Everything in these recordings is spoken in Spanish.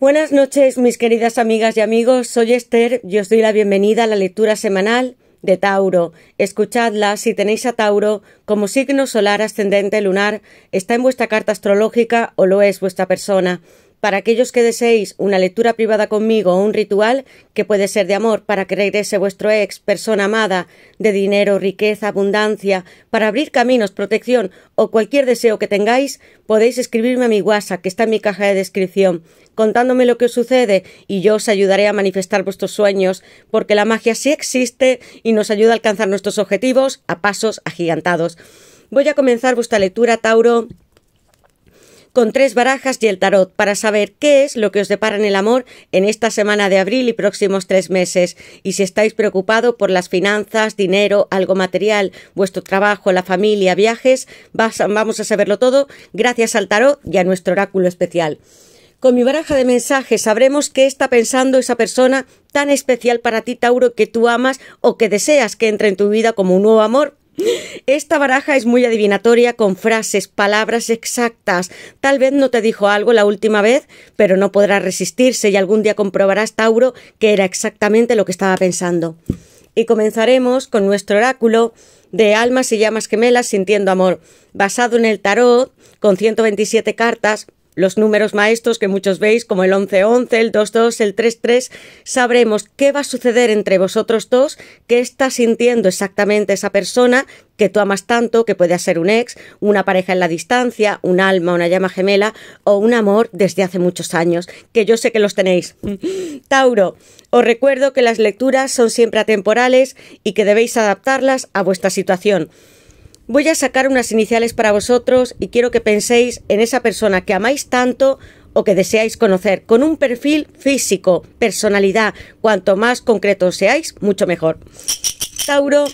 Buenas noches, mis queridas amigas y amigos. Soy Esther y os doy la bienvenida a la lectura semanal de Tauro. Escuchadla si tenéis a Tauro como signo solar ascendente lunar, está en vuestra carta astrológica o lo es vuestra persona para aquellos que deseéis una lectura privada conmigo o un ritual, que puede ser de amor, para que regrese vuestro ex, persona amada, de dinero, riqueza, abundancia, para abrir caminos, protección o cualquier deseo que tengáis, podéis escribirme a mi WhatsApp, que está en mi caja de descripción, contándome lo que os sucede y yo os ayudaré a manifestar vuestros sueños, porque la magia sí existe y nos ayuda a alcanzar nuestros objetivos a pasos agigantados. Voy a comenzar vuestra lectura, Tauro, con tres barajas y el tarot para saber qué es lo que os depara en el amor en esta semana de abril y próximos tres meses. Y si estáis preocupado por las finanzas, dinero, algo material, vuestro trabajo, la familia, viajes, vamos a saberlo todo gracias al tarot y a nuestro oráculo especial. Con mi baraja de mensajes sabremos qué está pensando esa persona tan especial para ti, Tauro, que tú amas o que deseas que entre en tu vida como un nuevo amor esta baraja es muy adivinatoria con frases, palabras exactas. Tal vez no te dijo algo la última vez, pero no podrás resistirse y algún día comprobarás, Tauro, que era exactamente lo que estaba pensando. Y comenzaremos con nuestro oráculo de almas y llamas gemelas sintiendo amor, basado en el tarot, con 127 cartas, los números maestros que muchos veis, como el 1111, el 22, el 33, sabremos qué va a suceder entre vosotros dos, qué está sintiendo exactamente esa persona que tú amas tanto, que puede ser un ex, una pareja en la distancia, un alma, una llama gemela o un amor desde hace muchos años, que yo sé que los tenéis. Tauro, os recuerdo que las lecturas son siempre atemporales y que debéis adaptarlas a vuestra situación. Voy a sacar unas iniciales para vosotros y quiero que penséis en esa persona que amáis tanto o que deseáis conocer, con un perfil físico, personalidad. Cuanto más concreto seáis, mucho mejor. Tauro,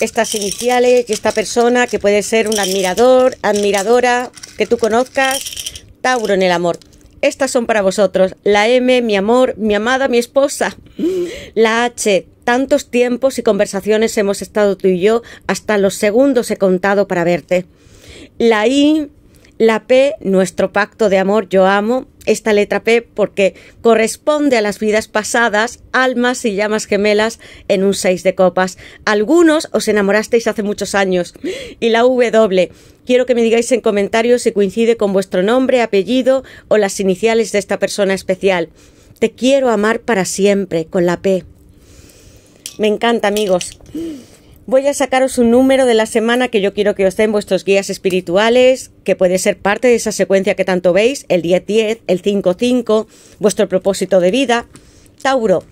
estas iniciales y esta persona que puede ser un admirador, admiradora, que tú conozcas. Tauro en el amor. Estas son para vosotros. La M, mi amor, mi amada, mi esposa. La H, Tantos tiempos y conversaciones hemos estado tú y yo, hasta los segundos he contado para verte. La I, la P, nuestro pacto de amor, yo amo, esta letra P porque corresponde a las vidas pasadas, almas y llamas gemelas en un seis de copas. Algunos os enamorasteis hace muchos años. Y la W. Quiero que me digáis en comentarios si coincide con vuestro nombre, apellido o las iniciales de esta persona especial. Te quiero amar para siempre con la P. Me encanta, amigos. Voy a sacaros un número de la semana que yo quiero que os den vuestros guías espirituales, que puede ser parte de esa secuencia que tanto veis, el día 10 el 5-5, vuestro propósito de vida. Tauro,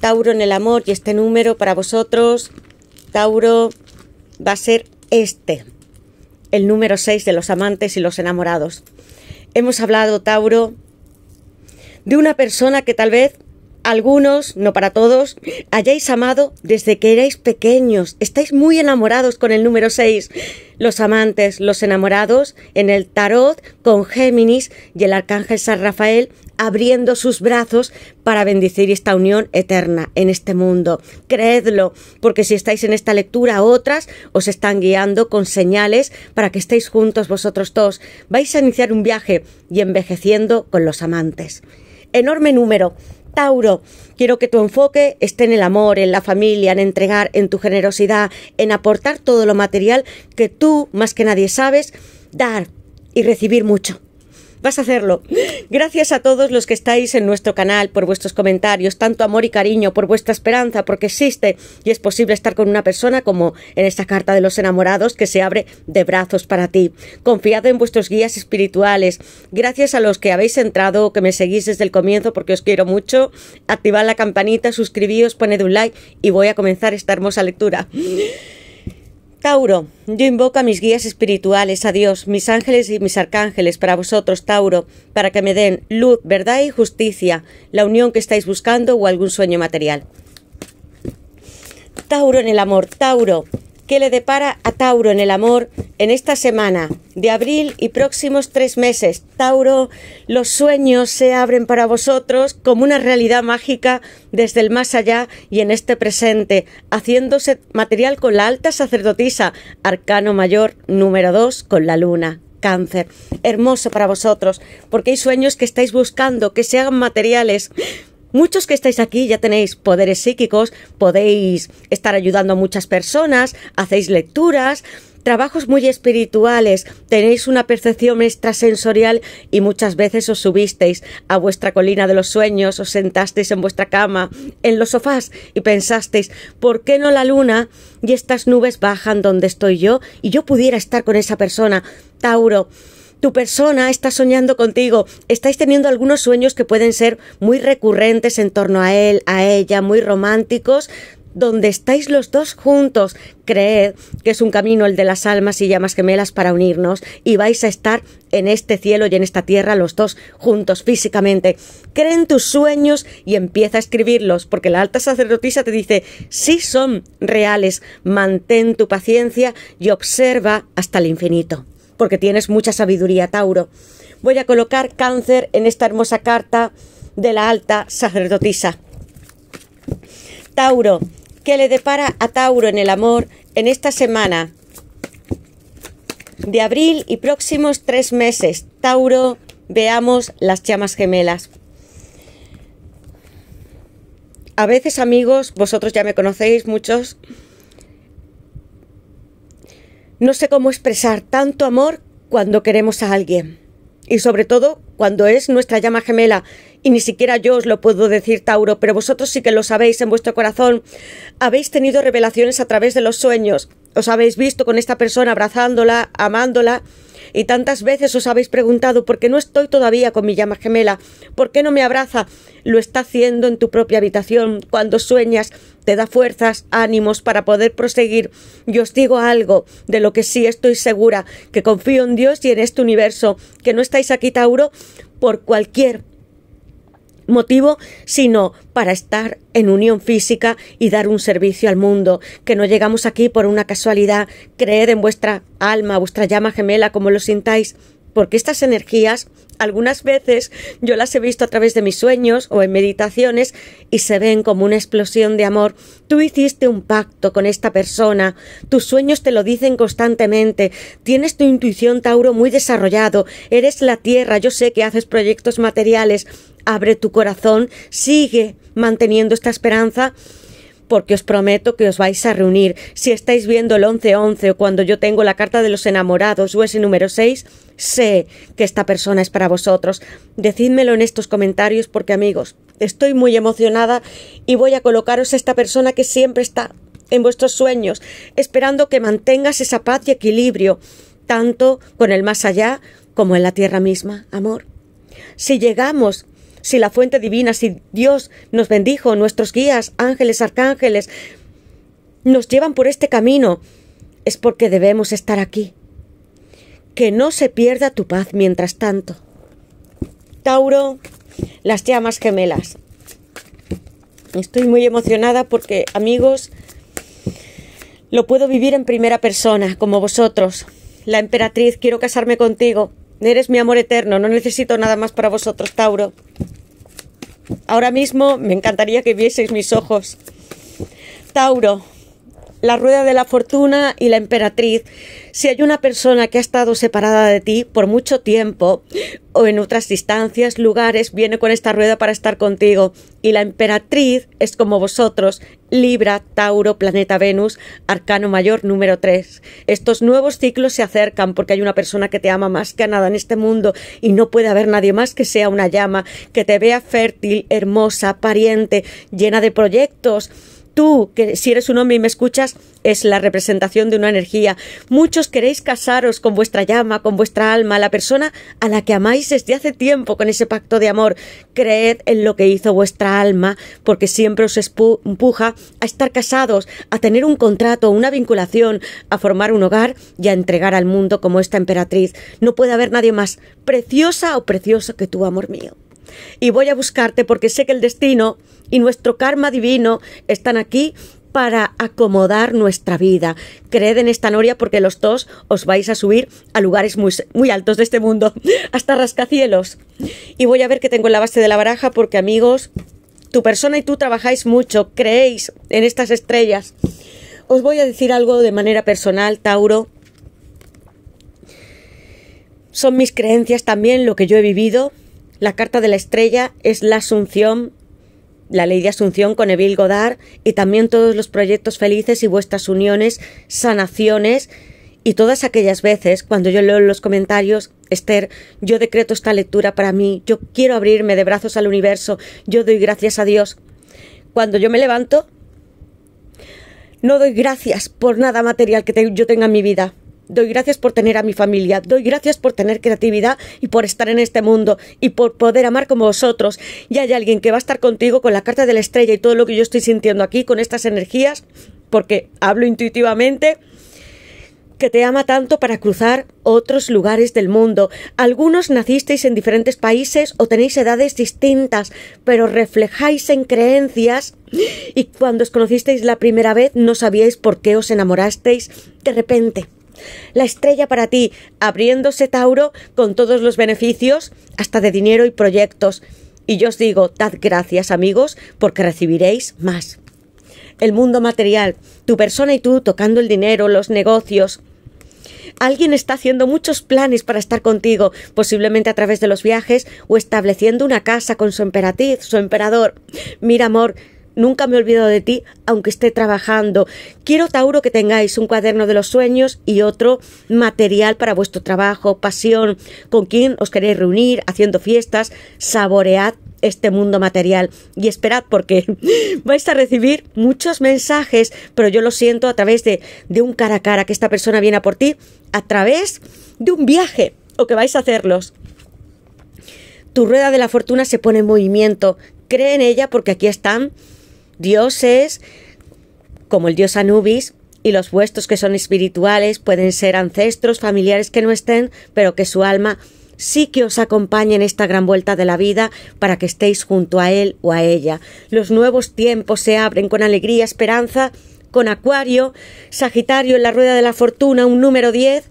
Tauro en el amor y este número para vosotros, Tauro, va a ser este, el número 6 de los amantes y los enamorados. Hemos hablado, Tauro, de una persona que tal vez algunos, no para todos, hayáis amado desde que erais pequeños. Estáis muy enamorados con el número 6. Los amantes, los enamorados, en el tarot con Géminis y el arcángel San Rafael abriendo sus brazos para bendecir esta unión eterna en este mundo. Creedlo, porque si estáis en esta lectura, otras os están guiando con señales para que estéis juntos vosotros todos. Vais a iniciar un viaje y envejeciendo con los amantes. Enorme número Tauro, quiero que tu enfoque esté en el amor, en la familia, en entregar, en tu generosidad, en aportar todo lo material que tú, más que nadie, sabes dar y recibir mucho. Vas a hacerlo. Gracias a todos los que estáis en nuestro canal por vuestros comentarios, tanto amor y cariño, por vuestra esperanza, porque existe y es posible estar con una persona como en esta carta de los enamorados que se abre de brazos para ti. Confiado en vuestros guías espirituales. Gracias a los que habéis entrado, que me seguís desde el comienzo porque os quiero mucho. Activad la campanita, suscribíos, poned un like y voy a comenzar esta hermosa lectura. Tauro, yo invoco a mis guías espirituales, a Dios, mis ángeles y mis arcángeles para vosotros, Tauro, para que me den luz, verdad y justicia, la unión que estáis buscando o algún sueño material. Tauro en el amor, Tauro, ¿Qué le depara a Tauro en el amor en esta semana de abril y próximos tres meses. Tauro, los sueños se abren para vosotros como una realidad mágica desde el más allá y en este presente, haciéndose material con la alta sacerdotisa, arcano mayor número 2 con la luna cáncer. Hermoso para vosotros, porque hay sueños que estáis buscando, que se hagan materiales. Muchos que estáis aquí ya tenéis poderes psíquicos, podéis estar ayudando a muchas personas, hacéis lecturas, trabajos muy espirituales, tenéis una percepción extrasensorial y muchas veces os subisteis a vuestra colina de los sueños, os sentasteis en vuestra cama, en los sofás y pensasteis, ¿por qué no la luna y estas nubes bajan donde estoy yo y yo pudiera estar con esa persona? Tauro, tu persona está soñando contigo, estáis teniendo algunos sueños que pueden ser muy recurrentes en torno a él, a ella, muy románticos, donde estáis los dos juntos. Creed que es un camino el de las almas y llamas gemelas para unirnos y vais a estar en este cielo y en esta tierra los dos juntos físicamente. Cree en tus sueños y empieza a escribirlos, porque la alta sacerdotisa te dice, sí son reales, mantén tu paciencia y observa hasta el infinito porque tienes mucha sabiduría, Tauro. Voy a colocar cáncer en esta hermosa carta de la alta sacerdotisa. Tauro, ¿qué le depara a Tauro en el amor en esta semana? De abril y próximos tres meses, Tauro, veamos las llamas gemelas. A veces amigos, vosotros ya me conocéis muchos, no sé cómo expresar tanto amor cuando queremos a alguien. Y sobre todo cuando es nuestra llama gemela. Y ni siquiera yo os lo puedo decir, Tauro, pero vosotros sí que lo sabéis en vuestro corazón. Habéis tenido revelaciones a través de los sueños. Os habéis visto con esta persona abrazándola, amándola y tantas veces os habéis preguntado por qué no estoy todavía con mi llama gemela, por qué no me abraza, lo está haciendo en tu propia habitación, cuando sueñas, te da fuerzas, ánimos para poder proseguir. Yo os digo algo de lo que sí estoy segura, que confío en Dios y en este universo, que no estáis aquí, Tauro, por cualquier motivo, sino para estar en unión física y dar un servicio al mundo, que no llegamos aquí por una casualidad, creed en vuestra alma, vuestra llama gemela, como lo sintáis, porque estas energías algunas veces yo las he visto a través de mis sueños o en meditaciones y se ven como una explosión de amor. Tú hiciste un pacto con esta persona, tus sueños te lo dicen constantemente, tienes tu intuición Tauro muy desarrollado, eres la tierra, yo sé que haces proyectos materiales, abre tu corazón, sigue manteniendo esta esperanza porque os prometo que os vais a reunir. Si estáis viendo el 11-11 o cuando yo tengo la carta de los enamorados o ese número 6, sé que esta persona es para vosotros. Decídmelo en estos comentarios porque amigos, estoy muy emocionada y voy a colocaros a esta persona que siempre está en vuestros sueños, esperando que mantengas esa paz y equilibrio, tanto con el más allá como en la tierra misma, amor. Si llegamos si la fuente divina, si Dios nos bendijo, nuestros guías, ángeles, arcángeles, nos llevan por este camino, es porque debemos estar aquí. Que no se pierda tu paz mientras tanto. Tauro, las llamas gemelas. Estoy muy emocionada porque, amigos, lo puedo vivir en primera persona, como vosotros. La emperatriz, quiero casarme contigo. Eres mi amor eterno, no necesito nada más para vosotros, Tauro. Ahora mismo me encantaría que vieseis mis ojos. Tauro, la rueda de la fortuna y la emperatriz. Si hay una persona que ha estado separada de ti por mucho tiempo o en otras distancias, lugares, viene con esta rueda para estar contigo. Y la emperatriz es como vosotros, Libra, Tauro, planeta Venus, arcano mayor número 3. Estos nuevos ciclos se acercan porque hay una persona que te ama más que a nada en este mundo y no puede haber nadie más que sea una llama, que te vea fértil, hermosa, pariente, llena de proyectos, Tú, que si eres un hombre y me escuchas, es la representación de una energía. Muchos queréis casaros con vuestra llama, con vuestra alma, la persona a la que amáis desde hace tiempo con ese pacto de amor. Creed en lo que hizo vuestra alma, porque siempre os empuja a estar casados, a tener un contrato, una vinculación, a formar un hogar y a entregar al mundo como esta emperatriz. No puede haber nadie más preciosa o precioso que tú, amor mío. Y voy a buscarte porque sé que el destino y nuestro karma divino están aquí para acomodar nuestra vida. Creed en esta noria porque los dos os vais a subir a lugares muy, muy altos de este mundo, hasta rascacielos. Y voy a ver qué tengo en la base de la baraja porque amigos, tu persona y tú trabajáis mucho, creéis en estas estrellas. Os voy a decir algo de manera personal, Tauro. Son mis creencias también lo que yo he vivido. La carta de la estrella es la asunción la ley de Asunción con Evil Godard y también todos los proyectos felices y vuestras uniones, sanaciones y todas aquellas veces cuando yo leo los comentarios, Esther, yo decreto esta lectura para mí, yo quiero abrirme de brazos al universo, yo doy gracias a Dios. Cuando yo me levanto, no doy gracias por nada material que yo tenga en mi vida doy gracias por tener a mi familia, doy gracias por tener creatividad y por estar en este mundo y por poder amar como vosotros. Y hay alguien que va a estar contigo con la carta de la estrella y todo lo que yo estoy sintiendo aquí con estas energías, porque hablo intuitivamente que te ama tanto para cruzar otros lugares del mundo. Algunos nacisteis en diferentes países o tenéis edades distintas, pero reflejáis en creencias y cuando os conocisteis la primera vez no sabíais por qué os enamorasteis de repente la estrella para ti, abriéndose Tauro con todos los beneficios, hasta de dinero y proyectos. Y yo os digo, dad gracias amigos, porque recibiréis más. El mundo material, tu persona y tú tocando el dinero, los negocios, alguien está haciendo muchos planes para estar contigo, posiblemente a través de los viajes o estableciendo una casa con su, emperatriz su emperador. Mira, amor, Nunca me olvido de ti, aunque esté trabajando. Quiero, Tauro, que tengáis un cuaderno de los sueños y otro material para vuestro trabajo, pasión, con quien os queréis reunir, haciendo fiestas. Saboread este mundo material y esperad porque vais a recibir muchos mensajes, pero yo lo siento a través de, de un cara a cara que esta persona viene a por ti, a través de un viaje o que vais a hacerlos. Tu rueda de la fortuna se pone en movimiento, cree en ella porque aquí están dioses como el dios Anubis y los vuestros que son espirituales pueden ser ancestros, familiares que no estén, pero que su alma sí que os acompañe en esta gran vuelta de la vida para que estéis junto a él o a ella. Los nuevos tiempos se abren con alegría, esperanza, con Acuario, Sagitario en la rueda de la fortuna, un número 10,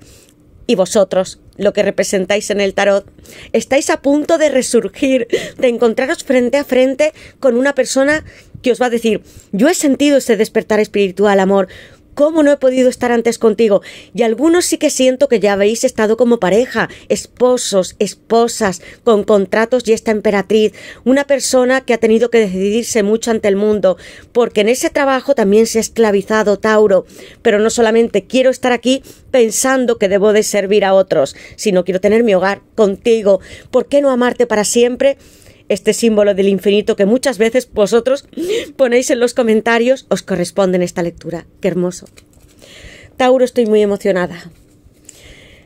y vosotros, lo que representáis en el tarot, estáis a punto de resurgir, de encontraros frente a frente con una persona que os va a decir, yo he sentido ese despertar espiritual, amor, ¿cómo no he podido estar antes contigo? Y algunos sí que siento que ya habéis estado como pareja, esposos, esposas, con contratos y esta emperatriz, una persona que ha tenido que decidirse mucho ante el mundo, porque en ese trabajo también se ha esclavizado Tauro, pero no solamente quiero estar aquí pensando que debo de servir a otros, sino quiero tener mi hogar contigo, ¿por qué no amarte para siempre? este símbolo del infinito que muchas veces vosotros ponéis en los comentarios, os corresponde en esta lectura. Qué hermoso. Tauro, estoy muy emocionada.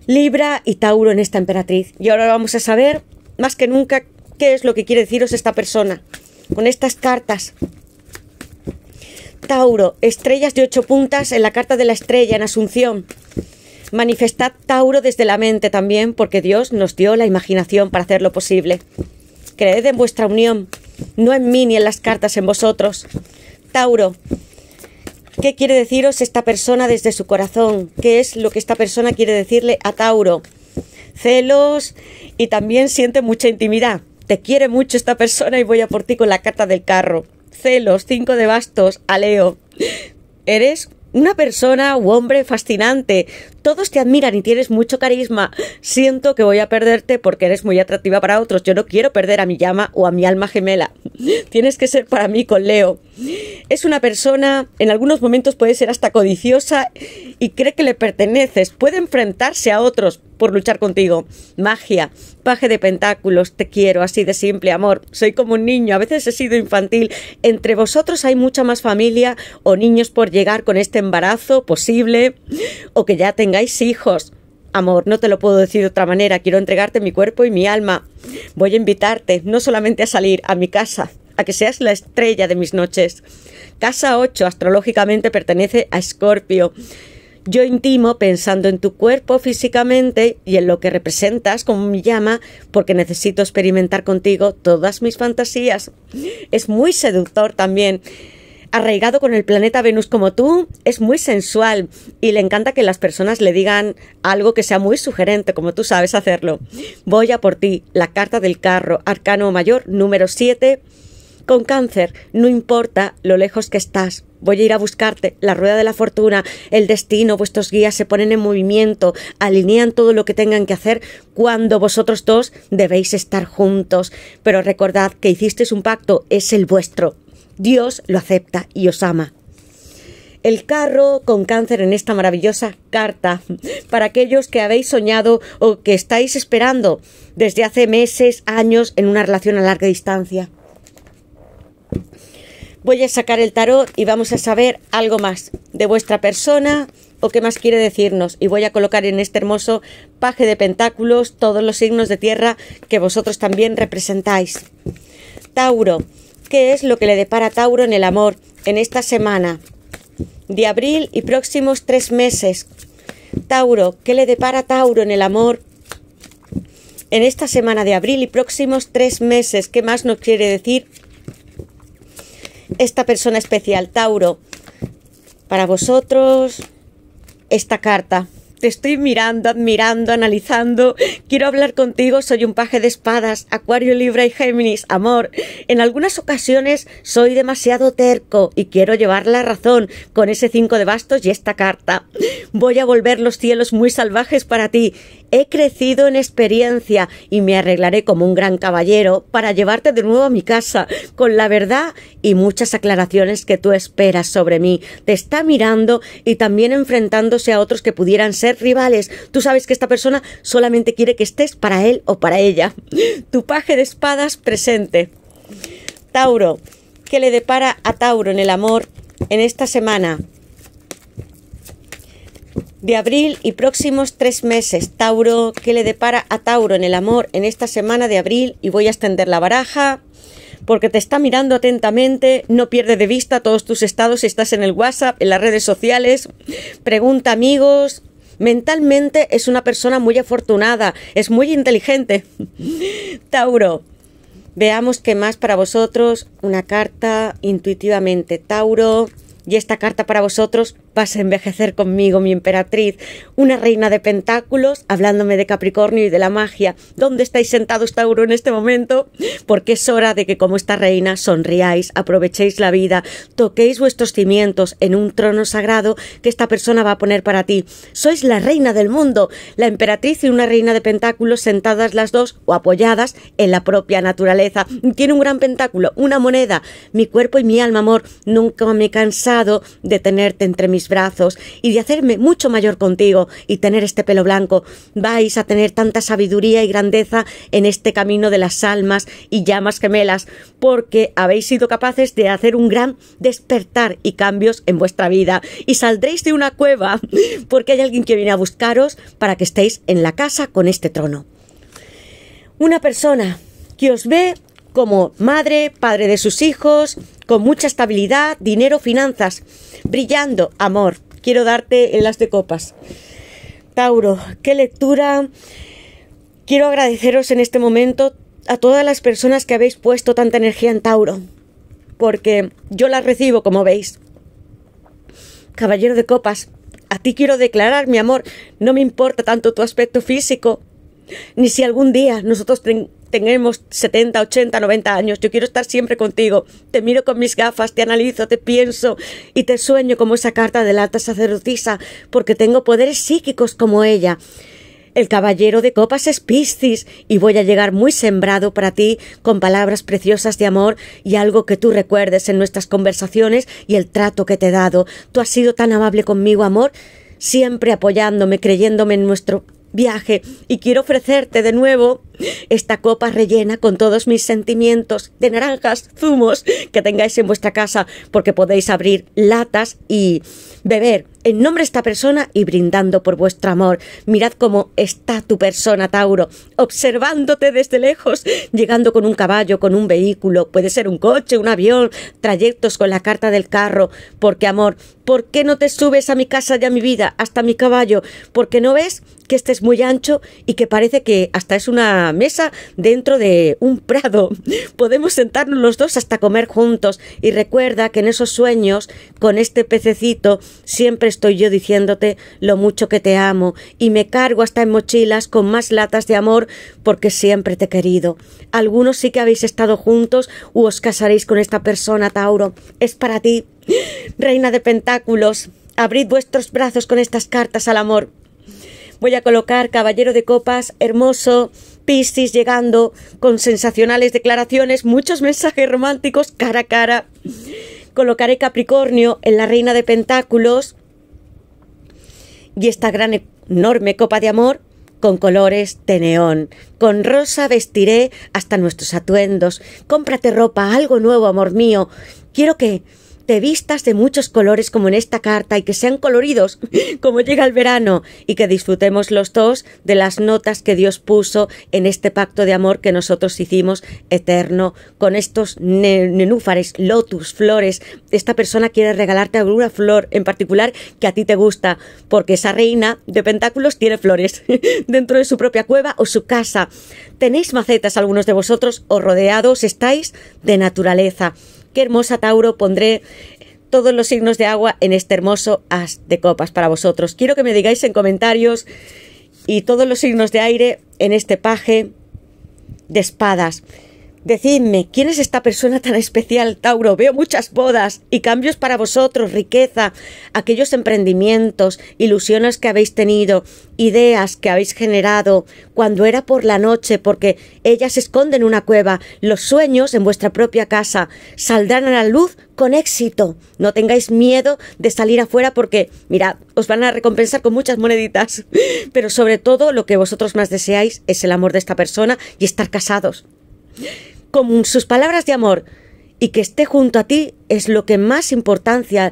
Libra y Tauro en esta emperatriz. Y ahora vamos a saber, más que nunca, qué es lo que quiere deciros esta persona con estas cartas. Tauro, estrellas de ocho puntas en la carta de la estrella en Asunción. Manifestad Tauro desde la mente también, porque Dios nos dio la imaginación para hacerlo posible creed en vuestra unión, no en mí ni en las cartas en vosotros. Tauro, ¿qué quiere deciros esta persona desde su corazón? ¿Qué es lo que esta persona quiere decirle a Tauro? Celos y también siente mucha intimidad. Te quiere mucho esta persona y voy a por ti con la carta del carro. Celos, cinco de bastos, aleo. Eres una persona u hombre fascinante. Todos te admiran y tienes mucho carisma. Siento que voy a perderte porque eres muy atractiva para otros. Yo no quiero perder a mi llama o a mi alma gemela. Tienes que ser para mí con Leo. Es una persona, en algunos momentos puede ser hasta codiciosa y cree que le perteneces. Puede enfrentarse a otros, por luchar contigo. Magia, paje de pentáculos, te quiero, así de simple, amor. Soy como un niño, a veces he sido infantil. Entre vosotros hay mucha más familia o niños por llegar con este embarazo posible o que ya tengáis hijos. Amor, no te lo puedo decir de otra manera, quiero entregarte mi cuerpo y mi alma. Voy a invitarte, no solamente a salir, a mi casa, a que seas la estrella de mis noches. Casa 8 astrológicamente pertenece a Escorpio yo intimo pensando en tu cuerpo físicamente y en lo que representas como mi llama, porque necesito experimentar contigo todas mis fantasías. Es muy seductor también. Arraigado con el planeta Venus como tú, es muy sensual y le encanta que las personas le digan algo que sea muy sugerente, como tú sabes hacerlo. Voy a por ti, la carta del carro, arcano mayor número 7. Con cáncer, no importa lo lejos que estás, voy a ir a buscarte, la rueda de la fortuna, el destino, vuestros guías se ponen en movimiento, alinean todo lo que tengan que hacer cuando vosotros dos debéis estar juntos. Pero recordad que hicisteis un pacto, es el vuestro. Dios lo acepta y os ama el carro con cáncer en esta maravillosa carta para aquellos que habéis soñado o que estáis esperando desde hace meses, años en una relación a larga distancia voy a sacar el tarot y vamos a saber algo más de vuestra persona o qué más quiere decirnos. Y voy a colocar en este hermoso paje de pentáculos todos los signos de tierra que vosotros también representáis. Tauro, ¿qué es lo que le depara Tauro en el amor en esta semana de abril y próximos tres meses? Tauro, ¿qué le depara Tauro en el amor en esta semana de abril y próximos tres meses? ¿Qué más nos quiere decir esta persona especial, Tauro, para vosotros esta carta. Te estoy mirando, admirando, analizando. Quiero hablar contigo. Soy un paje de espadas, Acuario, Libra y Géminis. Amor, en algunas ocasiones soy demasiado terco y quiero llevar la razón con ese 5 de bastos y esta carta. Voy a volver los cielos muy salvajes para ti. He crecido en experiencia y me arreglaré como un gran caballero para llevarte de nuevo a mi casa con la verdad y muchas aclaraciones que tú esperas sobre mí. Te está mirando y también enfrentándose a otros que pudieran ser rivales. Tú sabes que esta persona solamente quiere que estés para él o para ella. Tu paje de espadas presente. Tauro, ¿qué le depara a Tauro en el amor en esta semana? de abril y próximos tres meses. Tauro, ¿qué le depara a Tauro en el amor en esta semana de abril? Y voy a extender la baraja porque te está mirando atentamente, no pierde de vista todos tus estados si estás en el WhatsApp, en las redes sociales, pregunta amigos. Mentalmente es una persona muy afortunada, es muy inteligente. Tauro, veamos qué más para vosotros. Una carta intuitivamente. Tauro, y esta carta para vosotros vas a envejecer conmigo, mi emperatriz, una reina de pentáculos, hablándome de Capricornio y de la magia. ¿Dónde estáis sentados, Tauro, en este momento? Porque es hora de que como esta reina sonriáis, aprovechéis la vida, toquéis vuestros cimientos en un trono sagrado que esta persona va a poner para ti. Sois la reina del mundo, la emperatriz y una reina de pentáculos sentadas las dos o apoyadas en la propia naturaleza. Tiene un gran pentáculo, una moneda, mi cuerpo y mi alma, amor, nunca me cansaré de tenerte entre mis brazos y de hacerme mucho mayor contigo y tener este pelo blanco. Vais a tener tanta sabiduría y grandeza en este camino de las almas y llamas gemelas, porque habéis sido capaces de hacer un gran despertar y cambios en vuestra vida. Y saldréis de una cueva, porque hay alguien que viene a buscaros para que estéis en la casa con este trono. Una persona que os ve como madre, padre de sus hijos, con mucha estabilidad, dinero, finanzas, brillando, amor. Quiero darte en las de copas. Tauro, qué lectura. Quiero agradeceros en este momento a todas las personas que habéis puesto tanta energía en Tauro, porque yo las recibo, como veis. Caballero de copas, a ti quiero declarar mi amor. No me importa tanto tu aspecto físico, ni si algún día nosotros tenemos 70, 80, 90 años, yo quiero estar siempre contigo, te miro con mis gafas, te analizo, te pienso y te sueño como esa carta de la alta sacerdotisa, porque tengo poderes psíquicos como ella. El caballero de copas es Piscis y voy a llegar muy sembrado para ti con palabras preciosas de amor y algo que tú recuerdes en nuestras conversaciones y el trato que te he dado. Tú has sido tan amable conmigo, amor, siempre apoyándome, creyéndome en nuestro viaje y quiero ofrecerte de nuevo esta copa rellena con todos mis sentimientos de naranjas, zumos que tengáis en vuestra casa porque podéis abrir latas y beber en nombre de esta persona y brindando por vuestro amor. Mirad cómo está tu persona, Tauro, observándote desde lejos, llegando con un caballo, con un vehículo, puede ser un coche, un avión, trayectos con la carta del carro, porque amor, ¿por qué no te subes a mi casa y a mi vida, hasta mi caballo? Porque no ves que este es muy ancho y que parece que hasta es una mesa dentro de un prado. Podemos sentarnos los dos hasta comer juntos y recuerda que en esos sueños con este pececito siempre estoy yo diciéndote lo mucho que te amo y me cargo hasta en mochilas con más latas de amor porque siempre te he querido. Algunos sí que habéis estado juntos u os casaréis con esta persona, Tauro. Es para ti, reina de pentáculos. Abrid vuestros brazos con estas cartas al amor. Voy a colocar Caballero de Copas, hermoso, Piscis llegando, con sensacionales declaraciones, muchos mensajes románticos cara a cara. Colocaré Capricornio en la Reina de Pentáculos, y esta gran enorme copa de amor con colores de neón. Con rosa vestiré hasta nuestros atuendos. Cómprate ropa, algo nuevo, amor mío. Quiero que te vistas de muchos colores como en esta carta y que sean coloridos como llega el verano y que disfrutemos los dos de las notas que Dios puso en este pacto de amor que nosotros hicimos eterno con estos nenúfares, lotus, flores. Esta persona quiere regalarte alguna flor en particular que a ti te gusta porque esa reina de pentáculos tiene flores dentro de su propia cueva o su casa. Tenéis macetas algunos de vosotros o rodeados estáis de naturaleza qué hermosa Tauro pondré todos los signos de agua en este hermoso as de copas para vosotros. Quiero que me digáis en comentarios y todos los signos de aire en este paje de espadas. Decidme, ¿quién es esta persona tan especial, Tauro? Veo muchas bodas y cambios para vosotros, riqueza, aquellos emprendimientos, ilusiones que habéis tenido, ideas que habéis generado cuando era por la noche, porque ellas se esconden en una cueva, los sueños en vuestra propia casa saldrán a la luz con éxito. No tengáis miedo de salir afuera porque, mirad, os van a recompensar con muchas moneditas. Pero sobre todo lo que vosotros más deseáis es el amor de esta persona y estar casados con sus palabras de amor y que esté junto a ti es lo que más importancia,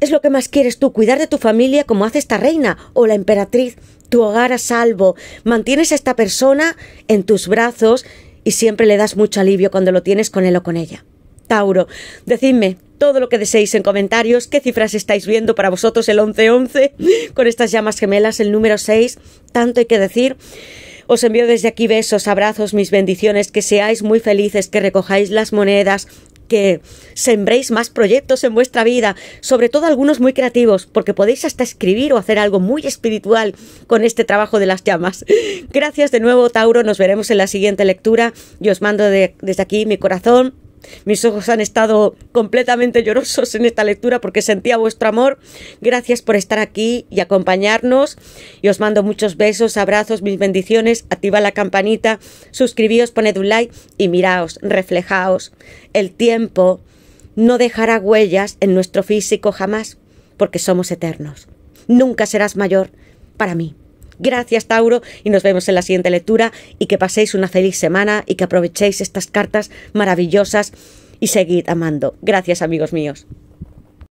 es lo que más quieres tú, cuidar de tu familia como hace esta reina o la emperatriz, tu hogar a salvo, mantienes a esta persona en tus brazos y siempre le das mucho alivio cuando lo tienes con él o con ella. Tauro, decidme todo lo que deseéis en comentarios, qué cifras estáis viendo para vosotros el 11-11 con estas llamas gemelas, el número 6, tanto hay que decir. Os envío desde aquí besos, abrazos, mis bendiciones, que seáis muy felices, que recojáis las monedas, que sembréis más proyectos en vuestra vida, sobre todo algunos muy creativos, porque podéis hasta escribir o hacer algo muy espiritual con este trabajo de las llamas. Gracias de nuevo, Tauro, nos veremos en la siguiente lectura y os mando desde aquí mi corazón mis ojos han estado completamente llorosos en esta lectura porque sentía vuestro amor. Gracias por estar aquí y acompañarnos. Y os mando muchos besos, abrazos, mis bendiciones. Activa la campanita, suscribíos, poned un like y miraos, reflejaos. El tiempo no dejará huellas en nuestro físico jamás porque somos eternos. Nunca serás mayor para mí. Gracias, Tauro, y nos vemos en la siguiente lectura y que paséis una feliz semana y que aprovechéis estas cartas maravillosas y seguid amando. Gracias, amigos míos.